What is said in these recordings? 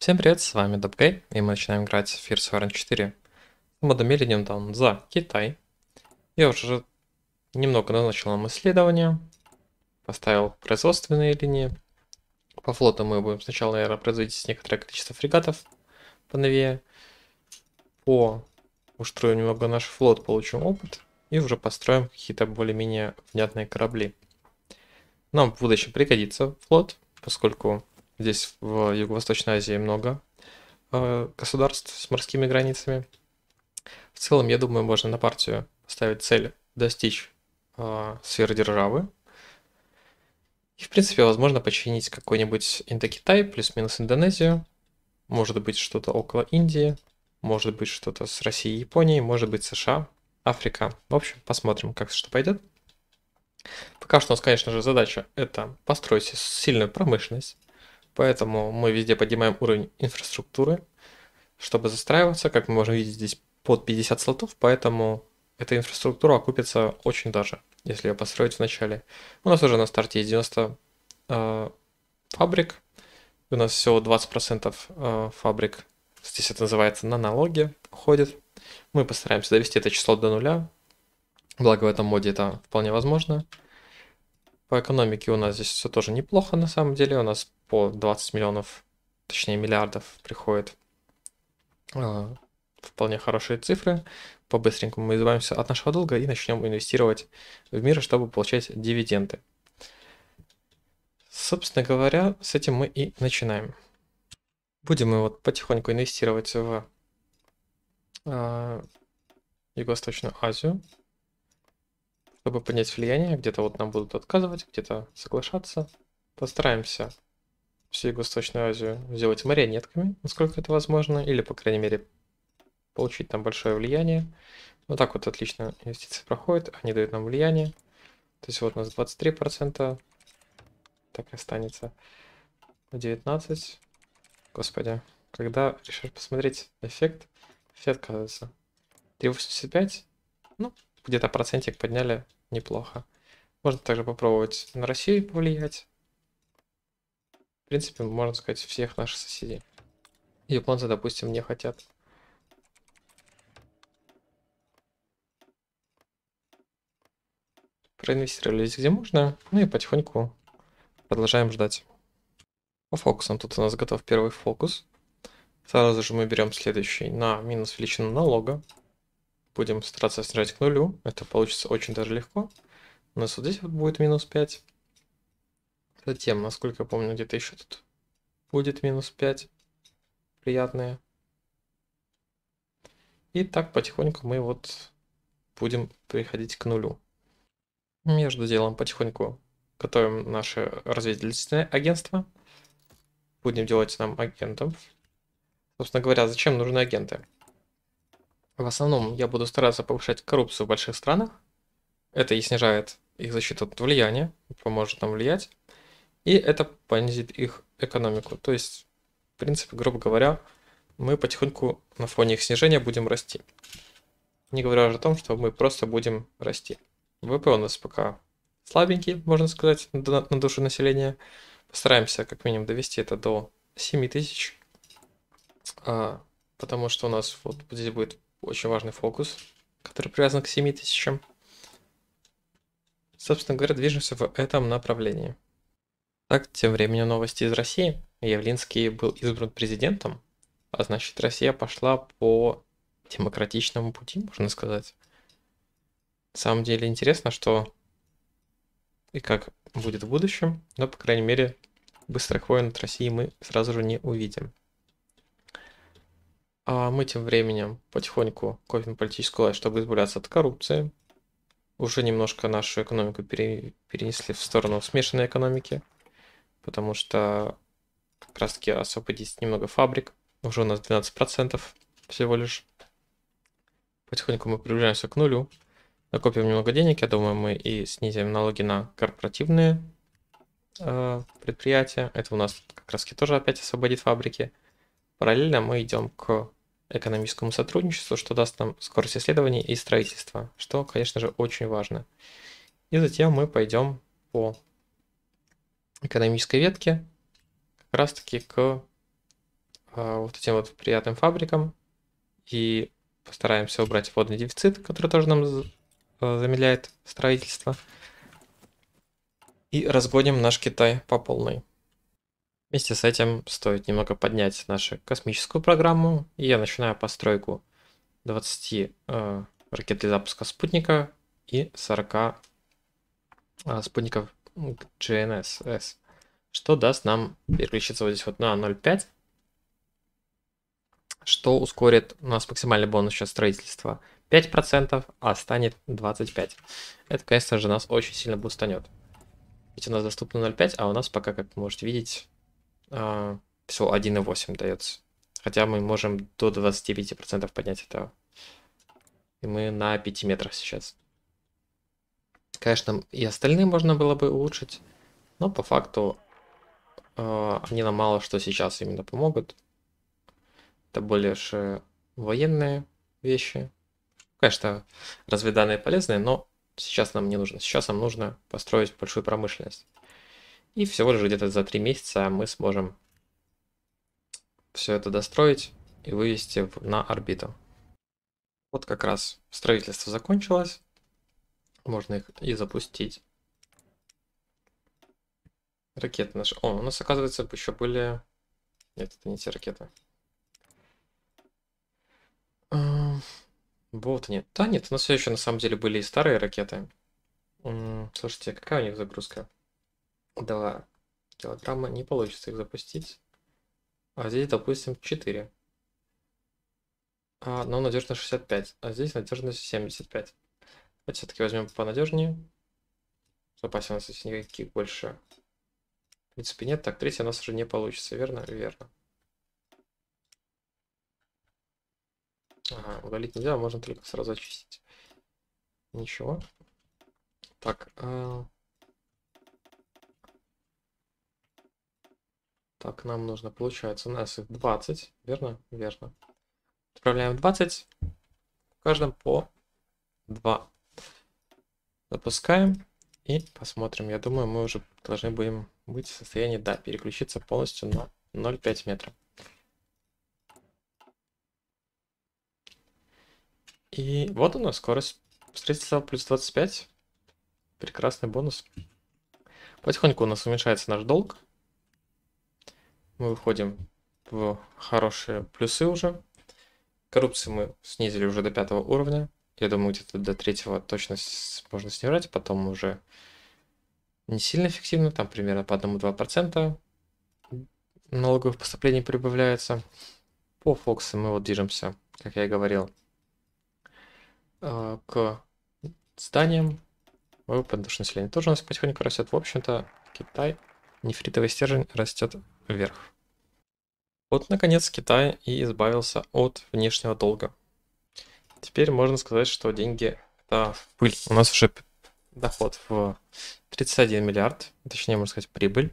Всем привет, с вами Дабгей, и мы начинаем играть в Fears Warren 4. Мы модами Down за Китай. Я уже немного назначил нам исследование, поставил производственные линии. По флоту мы будем сначала, наверное, производить некоторое количество фрегатов по новее, По устроим немного наш флот, получим опыт и уже построим какие-то более-менее внятные корабли. Нам в будущем пригодится флот, поскольку Здесь в Юго-Восточной Азии много э, государств с морскими границами. В целом, я думаю, можно на партию ставить цель достичь э, сферы державы. И, в принципе, возможно починить какой-нибудь Индокитай, плюс-минус Индонезию. Может быть, что-то около Индии. Может быть, что-то с Россией и Японией. Может быть, США, Африка. В общем, посмотрим, как что пойдет. Пока что у нас, конечно же, задача это построить сильную промышленность, Поэтому мы везде поднимаем уровень инфраструктуры, чтобы застраиваться. Как мы можем видеть, здесь под 50 слотов, поэтому эта инфраструктура окупится очень даже, если ее построить в начале. У нас уже на старте есть 90 э, фабрик, у нас всего 20% э, фабрик, здесь это называется на налоги, уходит. Мы постараемся довести это число до нуля, благо в этом моде это вполне возможно. По экономике у нас здесь все тоже неплохо на самом деле, у нас по 20 миллионов, точнее миллиардов приходит. А, вполне хорошие цифры. По-быстренькому мы избавимся от нашего долга и начнем инвестировать в мир, чтобы получать дивиденды. Собственно говоря, с этим мы и начинаем. Будем мы вот потихоньку инвестировать в а, Юго-Восточную Азию, чтобы понять влияние. Где-то вот нам будут отказывать, где-то соглашаться. Постараемся всю Юго-Восточную Азию сделать марионетками, насколько это возможно, или, по крайней мере, получить там большое влияние. Вот так вот отлично инвестиции проходят, они дают нам влияние. То есть вот у нас 23%, так и останется. 19, господи, когда решишь посмотреть эффект, все отказываются. 3,85, ну, где-то процентик подняли неплохо. Можно также попробовать на Россию повлиять. В принципе, можно сказать, всех наших соседей. Японцы, допустим, не хотят. Проинвестировались где можно, ну и потихоньку продолжаем ждать. По фокусам тут у нас готов первый фокус. Сразу же мы берем следующий на минус величину налога. Будем стараться снижать к нулю. Это получится очень даже легко. У нас вот здесь вот будет минус 5. Затем, насколько я помню, где-то еще тут будет минус 5. Приятное. И так потихоньку мы вот будем приходить к нулю. Между делом потихоньку готовим наше разведывательное агентство. Будем делать нам агентов. Собственно говоря, зачем нужны агенты? В основном я буду стараться повышать коррупцию в больших странах. Это и снижает их защиту от влияния, поможет нам влиять и это понизит их экономику. То есть, в принципе, грубо говоря, мы потихоньку на фоне их снижения будем расти. Не говоря уже о том, что мы просто будем расти. ВВП у нас пока слабенький, можно сказать, на, душу населения. Постараемся как минимум довести это до 7 тысяч, а, потому что у нас вот здесь будет очень важный фокус, который привязан к 7 тысячам. Собственно говоря, движемся в этом направлении. Так, тем временем новости из России. Явлинский был избран президентом, а значит Россия пошла по демократичному пути, можно сказать. На самом деле интересно, что и как будет в будущем, но, по крайней мере, быстрых войн от России мы сразу же не увидим. А мы тем временем потихоньку копим политическую власть, чтобы избавляться от коррупции. Уже немножко нашу экономику пере... перенесли в сторону смешанной экономики – потому что как раз таки освободить немного фабрик. Уже у нас 12% всего лишь. Потихоньку мы приближаемся к нулю. Накопим немного денег, я думаю, мы и снизим налоги на корпоративные э, предприятия. Это у нас как раз тоже опять освободит фабрики. Параллельно мы идем к экономическому сотрудничеству, что даст нам скорость исследований и строительства, что, конечно же, очень важно. И затем мы пойдем по экономической ветке, как раз таки к э, вот этим вот приятным фабрикам и постараемся убрать водный дефицит, который тоже нам э, замедляет строительство. И разгоним наш Китай по полной. Вместе с этим стоит немного поднять нашу космическую программу. И я начинаю постройку 20 э, ракет для запуска спутника и 40 э, спутников к GNSS, что даст нам переключиться вот здесь вот на 0.5, что ускорит у нас максимальный бонус сейчас строительства 5%, а станет 25%. Это, конечно же, нас очень сильно бустанет. Ведь у нас доступно 0.5, а у нас пока, как вы можете видеть, а, всего 1.8 дается. Хотя мы можем до 25% поднять этого. И мы на 5 метрах сейчас. Конечно, и остальные можно было бы улучшить, но по факту э, они нам мало что сейчас именно помогут. Это более больше э, военные вещи. Конечно, разведанные полезные, но сейчас нам не нужно. Сейчас нам нужно построить большую промышленность. И всего лишь где-то за три месяца мы сможем все это достроить и вывести на орбиту. Вот как раз строительство закончилось можно их и запустить. Ракеты наши. О, у нас, оказывается, еще были... Нет, это не те ракеты. Эм, вот нет. Да нет, у нас все еще на самом деле были и старые ракеты. Слушайте, какая у них загрузка? Два килограмма. Не получится их запустить. А здесь, допустим, 4. А, но надежность 65. А здесь надежность 75. Давайте все-таки возьмем понадежнее. В запасе у нас здесь никаких больше. В принципе, нет. Так, третья у нас уже не получится, верно? Верно. Ага, удалить нельзя, а можно только сразу очистить. Ничего. Так. Э... Так, нам нужно, получается, у нас их 20, верно? Верно. Отправляем 20. В каждом по 2. Запускаем и посмотрим. Я думаю, мы уже должны будем быть в состоянии, да, переключиться полностью на 0,5 метра. И вот у нас скорость строительства плюс 25. Прекрасный бонус. Потихоньку у нас уменьшается наш долг. Мы выходим в хорошие плюсы уже. Коррупцию мы снизили уже до пятого уровня. Я думаю, где-то до третьего точно можно снижать, а потом уже не сильно эффективно, там примерно по 1-2% налоговых поступлений прибавляется. По Фоксу мы вот движемся, как я и говорил, а, к зданиям. ВВП на населения тоже у нас потихоньку растет. В общем-то, Китай, нефритовый стержень растет вверх. Вот, наконец, Китай и избавился от внешнего долга. Теперь можно сказать, что деньги это пыль. У нас уже доход в 31 миллиард, точнее, можно сказать, прибыль.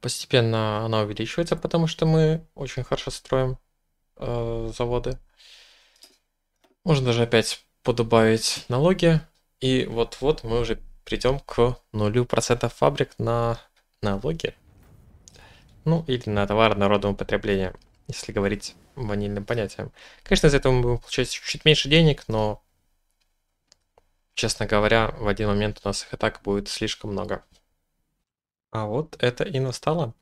Постепенно она увеличивается, потому что мы очень хорошо строим э, заводы. Можно даже опять подубавить налоги. И вот-вот мы уже придем к нулю процентов фабрик на налоги. Ну или на товар народного потребления если говорить ванильным понятием. Конечно, из за этого мы будем получать чуть меньше денег, но, честно говоря, в один момент у нас их и будет слишком много. А вот это и настало.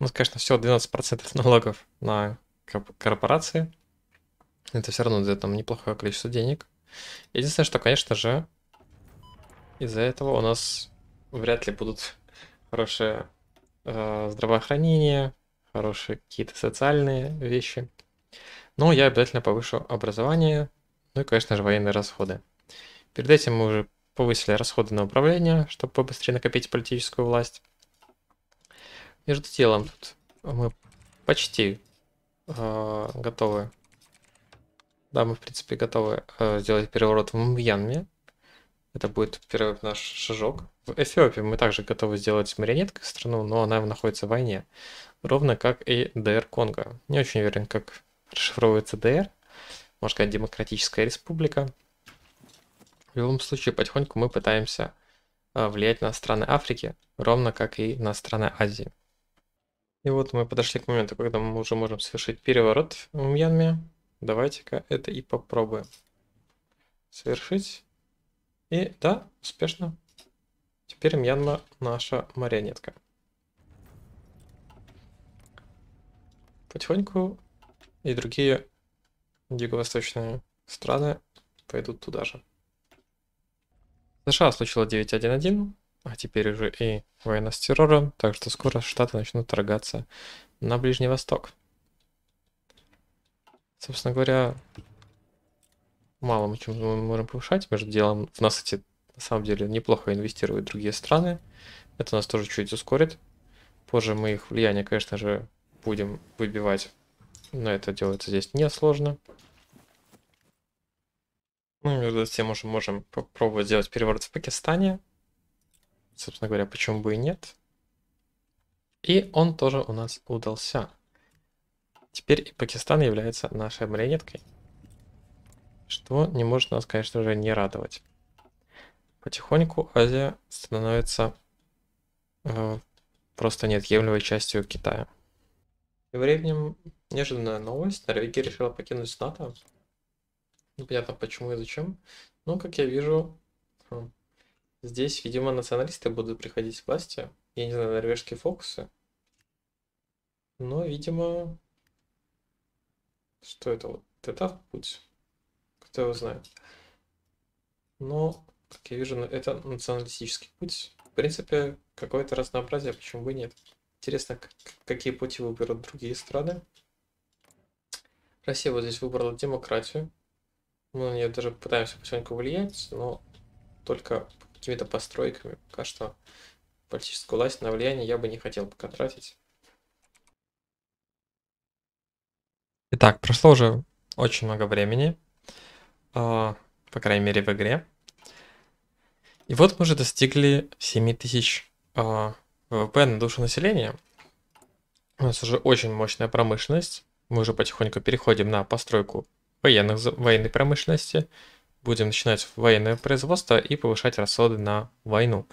У нас, конечно, всего 12% налогов на корпорации. Это все равно дает нам неплохое количество денег. Единственное, что, конечно же, из-за этого у нас вряд ли будут хорошие э, здравоохранение, хорошие какие-то социальные вещи. Но я обязательно повышу образование, ну и, конечно же, военные расходы. Перед этим мы уже повысили расходы на управление, чтобы побыстрее накопить политическую власть. Между делом тут мы почти э, готовы. Да, мы, в принципе, готовы э, сделать переворот в Мьянме. Это будет первый наш шажок. В Эфиопии мы также готовы сделать марионеткой страну, но она находится в войне. Ровно как и ДР Конго. Не очень уверен, как расшифровывается ДР. Может, сказать, Демократическая Республика. В любом случае, потихоньку мы пытаемся а, влиять на страны Африки, ровно как и на страны Азии. И вот мы подошли к моменту, когда мы уже можем совершить переворот в Мьянме. Давайте-ка это и попробуем совершить. И да, успешно. Теперь Мьянма наша марионетка. Потихоньку и другие юго-восточные страны пойдут туда же. США случило 9.1.1, а теперь уже и война с террором, так что скоро Штаты начнут торгаться на Ближний Восток. Собственно говоря, мало мы чем мы можем повышать. Между делом в нас эти на самом деле неплохо инвестируют другие страны. Это нас тоже чуть ускорит. Позже мы их влияние, конечно же, будем выбивать. Но это делается здесь несложно. Ну, между тем уже можем попробовать сделать переворот в Пакистане. Собственно говоря, почему бы и нет. И он тоже у нас удался. Теперь и Пакистан является нашей марионеткой что не может нас, конечно же, не радовать. Потихоньку Азия становится э, просто неотъемлемой частью Китая. Тем временем, неожиданная новость, Норвегия решила покинуть НАТО. Непонятно почему и зачем, но, как я вижу, хм, здесь, видимо, националисты будут приходить к власти. Я не знаю, норвежские фокусы. Но, видимо, что это вот? Это путь кто его знает. Но, как я вижу, ну, это националистический путь. В принципе, какое-то разнообразие, почему бы нет. Интересно, какие пути выберут другие страны. Россия вот здесь выбрала демократию. Мы на нее даже пытаемся потихоньку влиять, но только какими-то постройками. Пока что политическую власть на влияние я бы не хотел пока тратить. Итак, прошло уже очень много времени. Э, по крайней мере в игре. И вот мы уже достигли 7000 э, ВВП на душу населения. У нас уже очень мощная промышленность. Мы уже потихоньку переходим на постройку военных, военной промышленности. Будем начинать военное производство и повышать расходы на войну.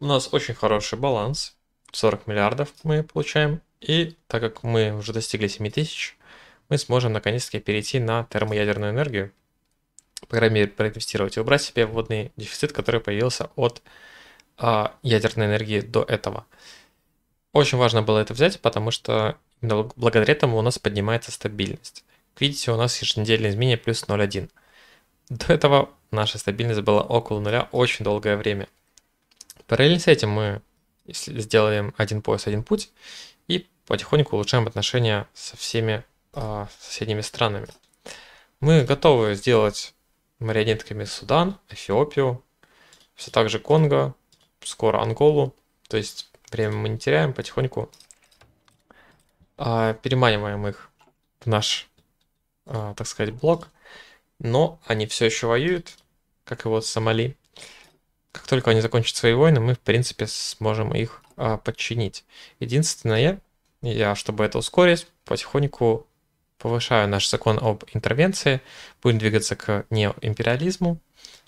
У нас очень хороший баланс. 40 миллиардов мы получаем. И так как мы уже достигли 7 тысяч, мы сможем наконец-таки перейти на термоядерную энергию по крайней мере, протестировать и убрать себе водный дефицит, который появился от э, ядерной энергии до этого. Очень важно было это взять, потому что благодаря этому у нас поднимается стабильность. Как видите, у нас еженедельное изменение плюс 0,1. До этого наша стабильность была около нуля очень долгое время. Параллельно с этим мы сделаем один пояс, один путь и потихоньку улучшаем отношения со всеми э, соседними странами. Мы готовы сделать марионетками Судан, Эфиопию, все так же Конго, скоро Анголу. То есть время мы не теряем, потихоньку а, переманиваем их в наш, а, так сказать, блок. Но они все еще воюют, как и вот Сомали. Как только они закончат свои войны, мы, в принципе, сможем их а, подчинить. Единственное, я, чтобы это ускорить, потихоньку повышаю наш закон об интервенции, будем двигаться к неимпериализму,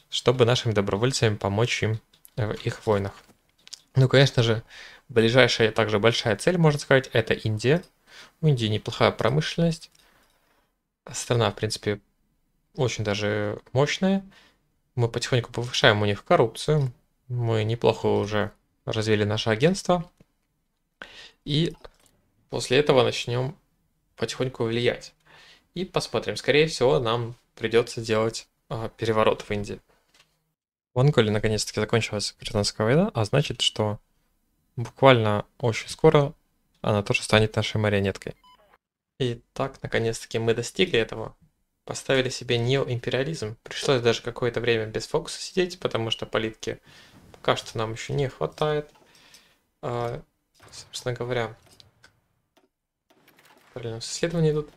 чтобы нашим добровольцам помочь им в их войнах. Ну, конечно же, ближайшая также большая цель, можно сказать, это Индия. У Индии неплохая промышленность. Страна, в принципе, очень даже мощная. Мы потихоньку повышаем у них коррупцию. Мы неплохо уже развили наше агентство. И после этого начнем потихоньку влиять. И посмотрим. Скорее всего, нам придется делать э, переворот в Индии. В Анголе наконец-таки закончилась гражданская война, а значит, что буквально очень скоро она тоже станет нашей марионеткой. И так, наконец-таки, мы достигли этого. Поставили себе неоимпериализм. Пришлось даже какое-то время без фокуса сидеть, потому что политики пока что нам еще не хватает. А, собственно говоря, параллельно с исследования идут.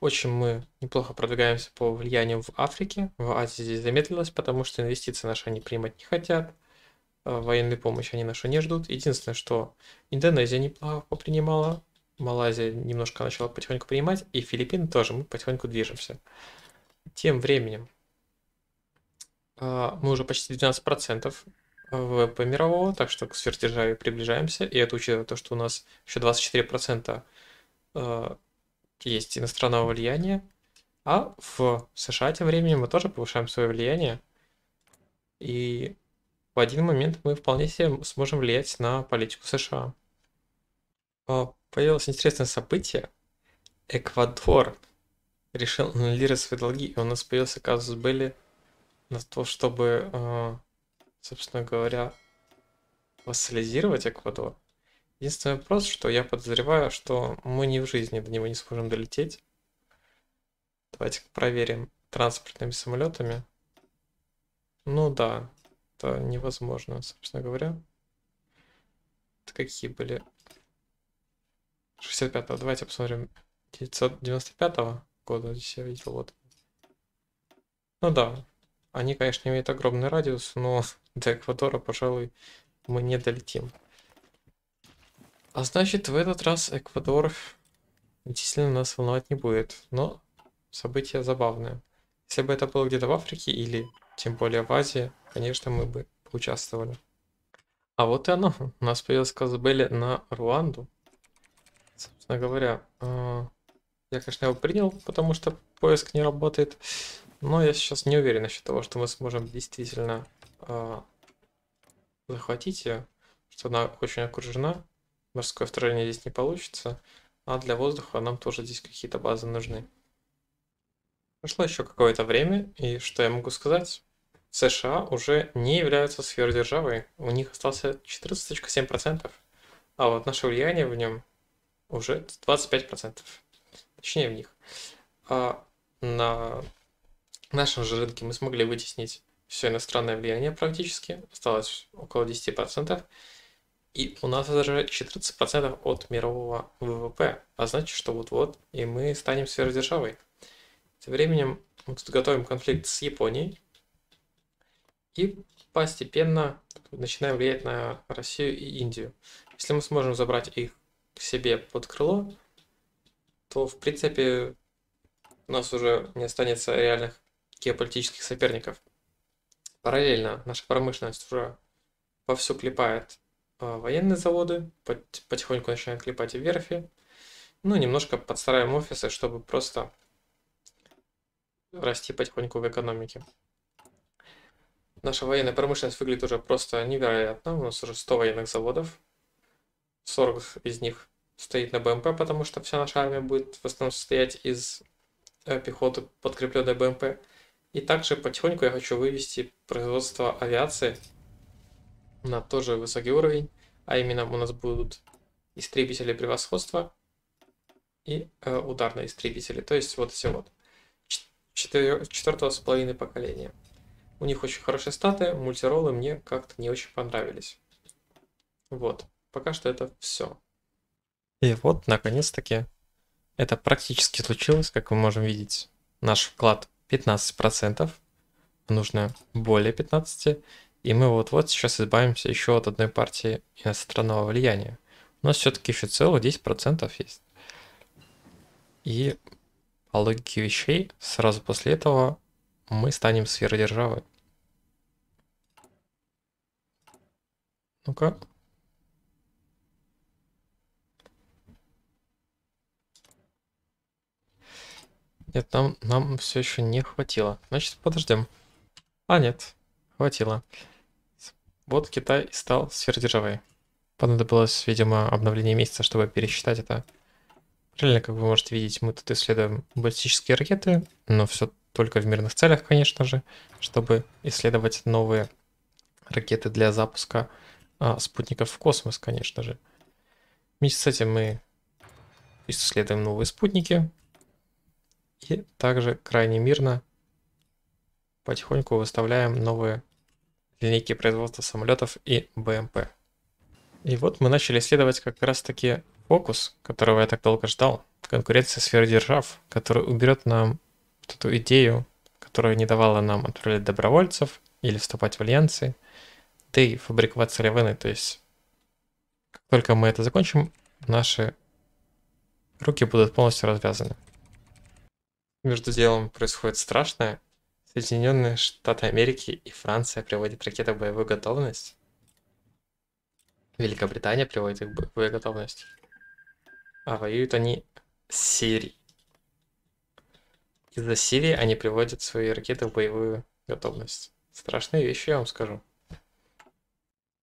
Очень мы неплохо продвигаемся по влиянию в Африке. В Азии здесь замедлилось, потому что инвестиции наши они принимать не хотят. А, Военной помощи они нашу не ждут. Единственное, что Индонезия неплохо попринимала. Малайзия немножко начала потихоньку принимать. И Филиппины тоже. Мы потихоньку движемся. Тем временем а, мы уже почти 12% ВВП мирового, так что к сверхдержаве приближаемся. И это учитывая то, что у нас еще 24% Э, есть иностранного влияния, а в США тем временем мы тоже повышаем свое влияние, и в один момент мы вполне себе сможем влиять на политику США. Э, появилось интересное событие. Эквадор решил аннулировать свои долги, и у нас появился казус были на то, чтобы, э, собственно говоря, вассализировать Эквадор. Единственный вопрос, что я подозреваю, что мы не в жизни до него не сможем долететь. Давайте проверим транспортными самолетами. Ну да, это невозможно, собственно говоря. Это какие были? 65-го. Давайте посмотрим 995-го года. Здесь я видел вот. Ну да, они, конечно, имеют огромный радиус, но до Эквадора, пожалуй, мы не долетим. А значит, в этот раз Эквадор действительно нас волновать не будет. Но событие забавное. Если бы это было где-то в Африке или тем более в Азии, конечно, мы бы поучаствовали. А вот и оно. У нас появилась Казбели на Руанду. Собственно говоря, а, я, конечно, его принял, потому что поиск не работает. Но я сейчас не уверен насчет того, что мы сможем действительно а, захватить ее. Что она очень окружена. Морское вторжение здесь не получится. А для воздуха нам тоже здесь какие-то базы нужны. Прошло еще какое-то время, и что я могу сказать? США уже не являются сферой державы, у них остался 14,7%, а вот наше влияние в нем уже 25%, точнее в них. А на нашем же рынке мы смогли вытеснить все иностранное влияние практически, осталось около 10%, и у нас уже 14% от мирового ВВП, а значит, что вот-вот и мы станем сверхдержавой. Тем временем мы тут готовим конфликт с Японией и постепенно начинаем влиять на Россию и Индию. Если мы сможем забрать их к себе под крыло, то, в принципе, у нас уже не останется реальных геополитических соперников. Параллельно наша промышленность уже вовсю клепает а, военные заводы, потихоньку начинаем клепать и верфи. Ну, немножко подстраиваем офисы, чтобы просто расти потихоньку в экономике. Наша военная промышленность выглядит уже просто невероятно. У нас уже 100 военных заводов. 40 из них стоит на БМП, потому что вся наша армия будет в основном состоять из э, пехоты, подкрепленной БМП. И также потихоньку я хочу вывести производство авиации на тоже высокий уровень, а именно у нас будут истребители превосходства и э, ударные истребители, то есть вот все вот. Четвер... Четвертого с половиной поколения. У них очень хорошие статы, мультиролы мне как-то не очень понравились. Вот, пока что это все. И вот, наконец-таки, это практически случилось, как мы можем видеть. Наш вклад 15%, нужно более 15%, и мы вот-вот сейчас избавимся еще от одной партии иностранного влияния. У нас все-таки еще целых 10% есть. И по логике вещей, сразу после этого мы станем сверхдержавой. Ну-ка. Нет, нам, нам все еще не хватило. Значит, подождем. А, нет, хватило. Вот Китай стал сверхдержавой. Понадобилось, видимо, обновление месяца, чтобы пересчитать это. Реально, как вы можете видеть, мы тут исследуем баллистические ракеты, но все только в мирных целях, конечно же, чтобы исследовать новые ракеты для запуска а, спутников в космос, конечно же. Вместе с этим мы исследуем новые спутники и также крайне мирно потихоньку выставляем новые линейки производства самолетов и БМП. И вот мы начали исследовать как раз таки фокус, которого я так долго ждал, конкуренция сферы держав, которая уберет нам эту идею, которая не давала нам отправлять добровольцев или вступать в альянсы, да и фабриковать соревнования, то есть как только мы это закончим, наши руки будут полностью развязаны. Между делом происходит страшное, Соединенные Штаты Америки и Франция приводят ракеты в боевую готовность. Великобритания приводит их в боевую готовность. А воюют они с Сирией. Из-за Сирии они приводят свои ракеты в боевую готовность. Страшные вещи, я вам скажу.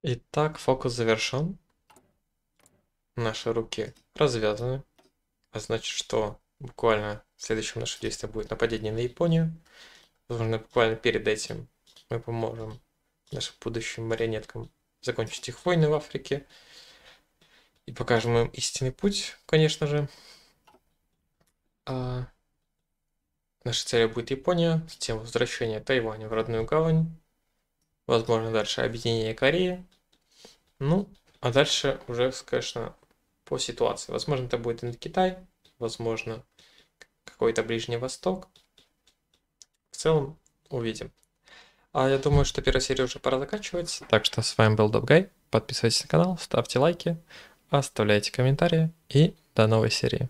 Итак, фокус завершен. Наши руки развязаны. А значит, что буквально следующим нашим действием будет нападение на Японию. Возможно, буквально перед этим мы поможем нашим будущим марионеткам закончить их войны в Африке. И покажем им истинный путь, конечно же. А нашей целью будет Япония, затем возвращение Тайваня в родную гавань. Возможно, дальше объединение Кореи. Ну, а дальше уже, конечно, по ситуации. Возможно, это будет Индокитай, возможно, какой-то Ближний Восток целом увидим. А я думаю, что первая серия уже пора заканчивать. Так что с вами был Добгай. Подписывайтесь на канал, ставьте лайки, оставляйте комментарии и до новой серии.